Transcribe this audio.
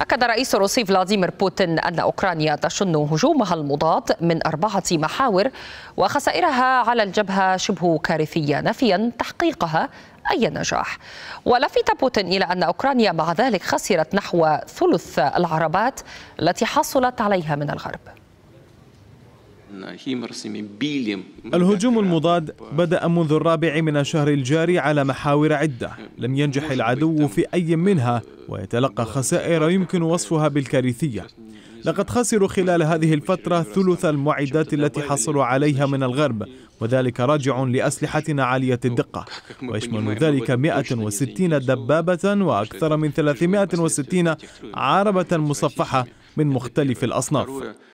أكد رئيس الروسي فلاديمير بوتين أن أوكرانيا تشن هجومها المضاد من أربعة محاور وخسائرها على الجبهة شبه كارثية نفيا تحقيقها أي نجاح ولفت بوتين إلى أن أوكرانيا مع ذلك خسرت نحو ثلث العربات التي حصلت عليها من الغرب الهجوم المضاد بدأ منذ الرابع من الشهر الجاري على محاور عدة لم ينجح العدو في أي منها ويتلقى خسائر يمكن وصفها بالكارثية لقد خسروا خلال هذه الفترة ثلث المعدات التي حصلوا عليها من الغرب وذلك راجع لأسلحتنا عالية الدقة ويشمل ذلك 160 دبابة وأكثر من 360 عربة مصفحة من مختلف الأصناف